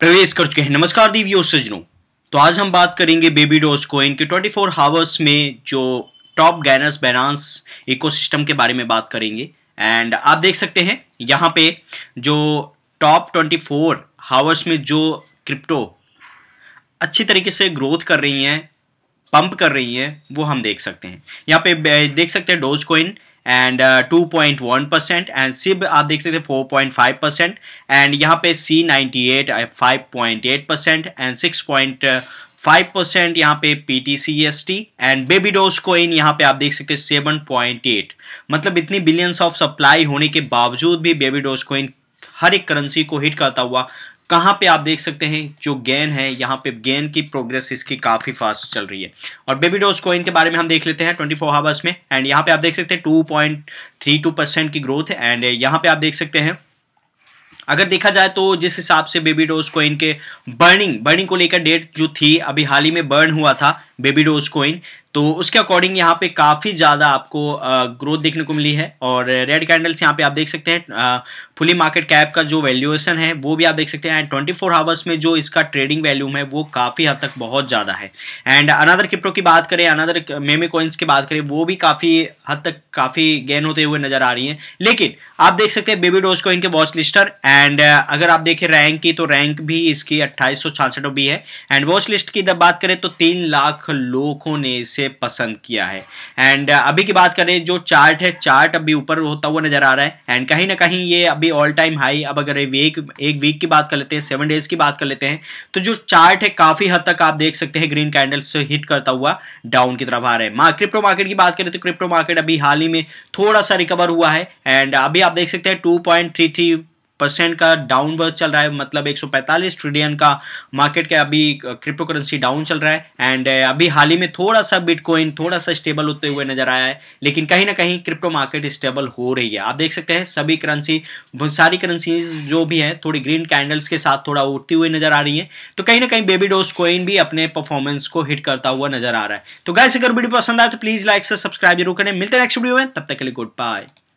प्रवेश कर चुके हैं नमस्कार दीवियो सजनों तो आज हम बात करेंगे बेबी डोज कोइन के 24 फोर हावर्स में जो टॉप गैनर्स बैनांस इकोसिस्टम के बारे में बात करेंगे एंड आप देख सकते हैं यहाँ पे जो टॉप 24 फोर हावर्स में जो क्रिप्टो अच्छी तरीके से ग्रोथ कर रही हैं पंप कर रही है वो हम देख सकते हैं यहाँ पे देख सकते हैं Doge coin and two point one percent and Shib आप देख सकते हैं four point five percent and यहाँ पे C ninety eight five point eight percent and six point five percent यहाँ पे P T C S T and baby Doge coin यहाँ पे आप देख सकते हैं सेवन पॉइंट एट मतलब इतनी बिलियंस ऑफ सप्लाई होने के बावजूद भी बेबी डोज कोइन हर एक करेंसी को हिट करता हुआ कहाँ पे आप देख सकते हैं जो गेन है यहाँ पे गेन की प्रोग्रेस इसकी काफ़ी फास्ट चल रही है और बेबी डोज कॉइन के बारे में हम देख लेते हैं ट्वेंटी फोर आवर्स में एंड यहाँ पे आप देख सकते हैं two point three two percent की ग्रोथ है एंड यहाँ पे आप देख सकते हैं अगर देखा जाए तो जिस हिसाब से बेबी डोज कॉइन के बर्निंग बर्निंग को लेकर डेट जो थी अभी हाल ही में बर्न हुआ था बेबी डोज कोइन तो उसके अकॉर्डिंग यहाँ पे काफ़ी ज़्यादा आपको ग्रोथ देखने को मिली है और रेड कैंडल्स यहाँ पे आप देख सकते हैं फुली मार्केट कैप का जो वैल्यूएशन है वो भी आप देख सकते हैं एंड 24 फोर आवर्स में जो इसका ट्रेडिंग वैल्यूम है वो काफ़ी हद तक बहुत ज़्यादा है एंड अनदर क्रिप्टो की बात करें अनदर मेमे कोइंस की बात करें वो भी काफ़ी हद तक काफ़ी गेन होते हुए नज़र आ रही है लेकिन आप देख सकते हैं बेबी डोज कोइन के वॉच लिस्टर एंड अगर आप देखें रैंक की तो रैंक भी इसकी अट्ठाईस सौ भी है एंड वॉच लिस्ट की जब बात करें तो तीन लाख लाख लोगों ने इसे पसंद किया है एंड uh, अभी की बात करें जो चार्ट है चार्ट अभी ऊपर होता हुआ नजर आ रहा है एंड कहीं ना कहीं ये अभी ऑल टाइम हाई अब अगर एक एक वीक की बात कर लेते हैं सेवन डेज की बात कर लेते हैं तो जो चार्ट है काफी हद तक आप देख सकते हैं ग्रीन कैंडल्स हिट करता हुआ डाउन की तरफ आ रहा है क्रिप्टो मार्केट की बात करें तो क्रिप्टो मार्केट अभी हाल ही में थोड़ा सा रिकवर हुआ है एंड uh, अभी आप देख सकते हैं टू परसेंट का डाउनवर्ड चल रहा है मतलब 145 ट्रिलियन का मार्केट का अभी क्रिप्टो करेंसी डाउन चल रहा है एंड अभी हाल ही में थोड़ा सा बिटकॉइन थोड़ा सा स्टेबल होते हुए नजर आया है लेकिन कहीं ना कहीं क्रिप्टो मार्केट स्टेबल हो रही है आप देख सकते हैं सभी करेंसी सारी करेंसीज जो भी है थोड़ी ग्रीन कैंडल्स के साथ थोड़ा उठती हुई नजर आ रही है तो कहीं ना कहीं बेबी डोज कॉइन भी अपने परफॉर्मेंस को हिट करता हुआ नजर आ रहा है तो गैस अगर वीडियो पसंद आए तो प्लीज लाइक से सब्सक्राइब जरूर करें मिलते हैं नेक्स्ट वीडियो में तब तक के लिए गुड बाय